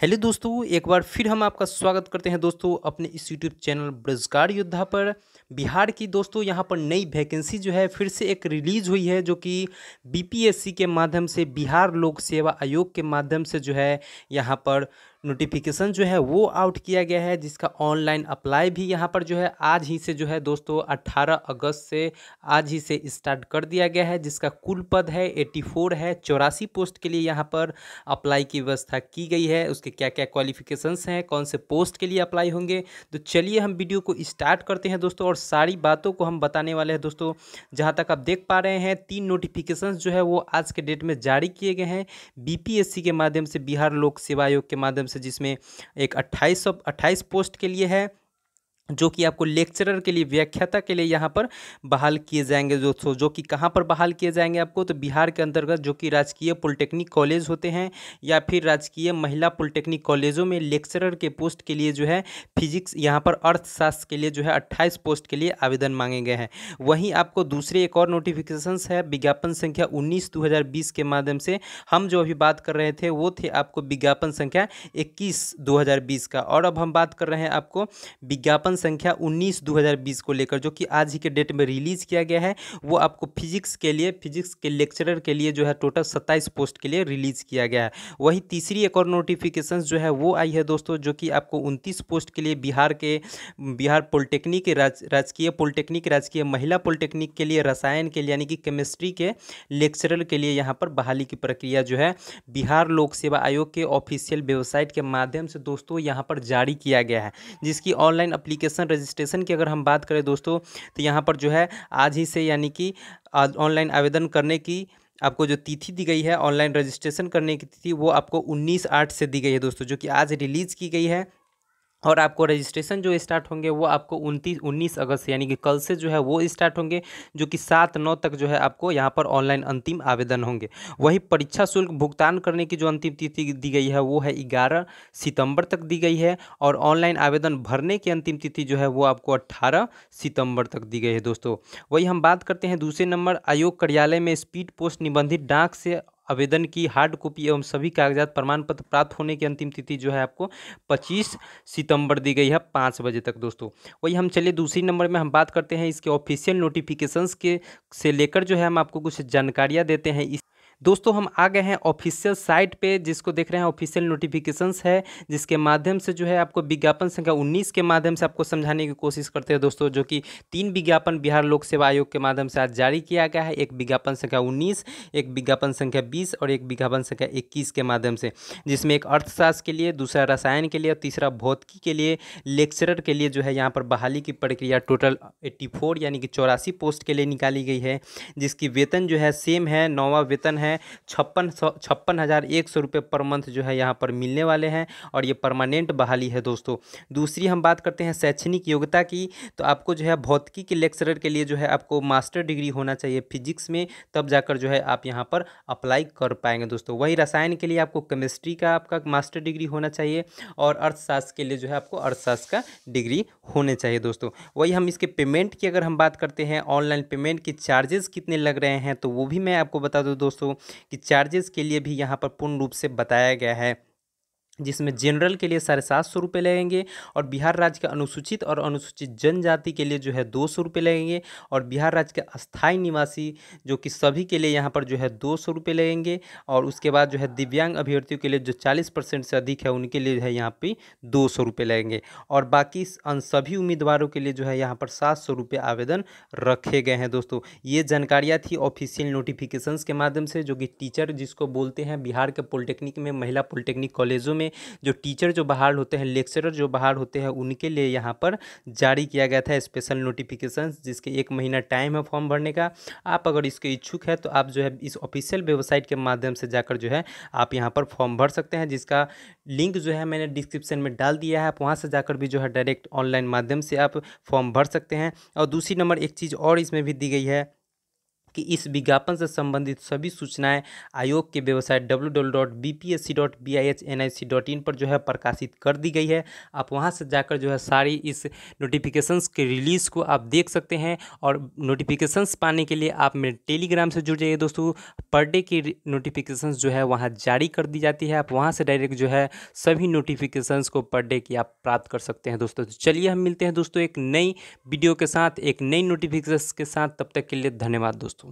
hello दोस्तों एक बार फिर हम आपका स्वागत करते हैं दोस्तों अपने इस यूट्यूब चैनल बेरोजगार योद्धा पर बिहार की दोस्तों यहां पर नई वैकेंसी जो है फिर से एक रिलीज हुई है जो कि बीपीएससी के माध्यम से बिहार लोक सेवा आयोग के माध्यम से जो है यहां पर नोटिफिकेशन जो है वो आउट किया गया है जिसका ऑनलाइन अप्लाई भी यहाँ पर जो है आज ही से जो है दोस्तों 18 अगस्त से आज ही से स्टार्ट कर दिया गया है जिसका कुल पद है 84 है चौरासी पोस्ट के लिए यहाँ पर अप्लाई की व्यवस्था की गई है उसके क्या क्या क्वालिफिकेशंस हैं कौन से पोस्ट के लिए अप्लाई होंगे तो चलिए हम वीडियो को स्टार्ट करते हैं दोस्तों और सारी बातों को हम बताने वाले हैं दोस्तों जहाँ तक आप देख पा रहे हैं तीन नोटिफिकेशन जो है वो आज के डेट में जारी किए गए हैं बी के माध्यम से बिहार लोक सेवा आयोग के माध्यम से जिसमें एक अट्ठाईस सौ पोस्ट के लिए है जो कि आपको लेक्चरर के लिए व्याख्याता के लिए यहाँ पर बहाल किए जाएंगे दोस्तों जो कि कहाँ पर बहाल किए जाएंगे आपको तो बिहार के अंतर्गत जो कि राजकीय पॉलिटेक्निक कॉलेज होते हैं या फिर राजकीय महिला पॉलिटेक्निक कॉलेजों में लेक्चरर के पोस्ट के लिए जो है फिजिक्स यहाँ पर अर्थशास्त्र के लिए जो है अट्ठाईस पोस्ट के लिए आवेदन मांगे गए हैं वहीं आपको दूसरे एक और नोटिफिकेशन है विज्ञापन संख्या उन्नीस दो के माध्यम से हम जो अभी बात कर रहे थे वो थे आपको विज्ञापन संख्या इक्कीस दो का और अब हम बात कर रहे हैं आपको विज्ञापन क्वेश्चन संख्या 19 2020 को लेकर जो कि आज ही के डेट में रिलीज़ किया गया है वो आपको फिजिक्स के लिए फिजिक्स के लेक्चरर के लिए जो है टोटल 27 पोस्ट के लिए रिलीज़ किया गया है वही तीसरी एक और नोटिफिकेशन जो है वो आई है दोस्तों जो कि आपको उनतीस पोस्ट के लिए बिहार के बिहार पॉलिटेक्निक राज, राजकीय पॉलिटेक्निक राजकीय महिला पॉलिटेक्निक के लिए रसायन के लिए यानी कि केमिस्ट्री के लेक्चरर के लिए यहाँ पर बहाली की प्रक्रिया जो है बिहार लोक सेवा आयोग के ऑफिशियल वेबसाइट के माध्यम से दोस्तों यहाँ पर जारी किया गया है जिसकी ऑनलाइन अप्लीकेशन एप्लीकेशन रजिस्ट्रेशन की अगर हम बात करें दोस्तों तो यहाँ पर जो है आज ही से यानी कि ऑनलाइन आवेदन करने की आपको जो तिथि दी गई है ऑनलाइन रजिस्ट्रेशन करने की तिथि वो आपको 19 आठ से दी गई है दोस्तों जो कि आज रिलीज़ की गई है और आपको रजिस्ट्रेशन जो स्टार्ट होंगे वो आपको उनतीस उन्नीस अगस्त यानी कि कल से जो है वो स्टार्ट होंगे जो कि सात नौ तक जो है आपको यहाँ पर ऑनलाइन अंतिम आवेदन होंगे वही परीक्षा शुल्क भुगतान करने की जो अंतिम तिथि दी गई है वो है ग्यारह सितंबर तक दी गई है और ऑनलाइन आवेदन भरने की अंतिम तिथि जो है वो आपको अट्ठारह सितम्बर तक दी गई है दोस्तों वही हम बात करते हैं दूसरे नंबर आयोग कार्यालय में स्पीड पोस्ट निबंधित डाक से आवेदन की हार्ड कॉपी एवं सभी कागजात प्रमाण पत्र प्राप्त होने की अंतिम तिथि जो है आपको 25 सितंबर दी गई है पाँच बजे तक दोस्तों वही हम चलिए दूसरी नंबर में हम बात करते हैं इसके ऑफिशियल नोटिफिकेशंस के से लेकर जो है हम आपको कुछ जानकारियाँ देते हैं इस दोस्तों हम आ गए हैं ऑफिशियल साइट पे जिसको देख रहे हैं ऑफिशियल नोटिफिकेशंस है जिसके माध्यम से जो है आपको विज्ञापन संख्या 19 के माध्यम से आपको समझाने की कोशिश करते हैं दोस्तों जो कि तीन विज्ञापन बिहार लोक सेवा आयोग के माध्यम से आज जारी किया गया है एक विज्ञापन संख्या उन्नीस एक विज्ञापन संख्या बीस और एक विज्ञापन संख्या इक्कीस के माध्यम से जिसमें एक अर्थशास्त्र के लिए दूसरा रसायन के लिए तीसरा भौतिकी के लिए लेक्चरर के लिए जो है यहाँ पर बहाली की प्रक्रिया टोटल एट्टी यानी कि चौरासी पोस्ट के लिए निकाली गई है जिसकी वेतन जो है सेम है नौवा वेतन है हैं छप्पन सौ छप्पन हज़ार एक सौ रुपये पर मंथ जो है यहाँ पर मिलने वाले हैं और ये परमानेंट बहाली है दोस्तों दूसरी हम बात करते हैं शैक्षणिक योग्यता की तो आपको जो है भौतिकी के लेक्चरर के लिए जो है आपको मास्टर डिग्री होना चाहिए फिजिक्स में तब जाकर जो है आप यहाँ पर अप्लाई कर पाएंगे दोस्तों वही रसायन के लिए आपको केमिस्ट्री का आपका मास्टर डिग्री होना चाहिए और अर्थशास्त्र के लिए जो है आपको अर्थशास्त्र का डिग्री होने चाहिए दोस्तों वही हम इसके पेमेंट की अगर हम बात करते हैं ऑनलाइन पेमेंट के चार्जेस कितने लग रहे हैं तो वो भी मैं आपको बता दूँ दोस्तों कि चार्जेस के लिए भी यहाँ पर पूर्ण रूप से बताया गया है जिसमें जनरल के लिए साढ़े सात सौ रुपये लगेंगे और बिहार राज्य के अनुसूचित और अनुसूचित जनजाति के लिए जो है दो सौ रुपये लगेंगे और बिहार राज्य के अस्थाई निवासी जो कि सभी के लिए यहाँ पर जो है दो सौ रुपये लगेंगे और उसके बाद जो है दिव्यांग अभ्यर्थियों के लिए जो चालीस परसेंट से अधिक है उनके लिए है यहाँ पर दो सौ रुपये लगेंगे और बाकी अन सभी उम्मीदवारों के लिए जो है यहाँ पर सात सौ रुपये आवेदन रखे गए हैं दोस्तों ये जानकारियाँ थी ऑफिशियल नोटिफिकेशन के माध्यम से जो कि टीचर जिसको बोलते हैं बिहार के पॉलिटेक्निक में महिला पॉलिटेक्निक कॉलेजों में में जो टीचर जो बाहर होते हैं लेक्चरर जो बाहर होते हैं उनके लिए यहाँ पर जारी किया गया था स्पेशल नोटिफिकेशन जिसके एक महीना टाइम है फॉर्म भरने का आप अगर इसके इच्छुक है तो आप जो है इस ऑफिशियल वेबसाइट के माध्यम से जाकर जो है आप यहाँ पर फॉर्म भर सकते हैं जिसका लिंक जो है मैंने डिस्क्रिप्शन में डाल दिया है आप वहाँ से जाकर भी जो है डायरेक्ट ऑनलाइन माध्यम से आप फॉर्म भर सकते हैं और दूसरी नंबर एक चीज़ और इसमें भी दी गई है कि इस विज्ञापन से संबंधित सभी सूचनाएं आयोग के website W W dot B P S C I H N I dot in पर जो है प्रकाशित कर दी गई है आप वहां से जाकर जो है सारी इस नोटिफिकेशंस के रिलीज़ को आप देख सकते हैं और नोटिफिकेशंस पाने के लिए आप मेरे टेलीग्राम से जुड़ जाइए दोस्तों पर डे की नोटिफिकेशंस जो है वहाँ जारी कर दी जाती है आप वहाँ से डायरेक्ट जो है सभी नोटिफिकेशन को पर डे की आप प्राप्त कर सकते हैं दोस्तों तो चलिए हम मिलते हैं दोस्तों एक नई वीडियो के साथ एक नई नोटिफिकेशन के साथ तब तक के लिए धन्यवाद दोस्तों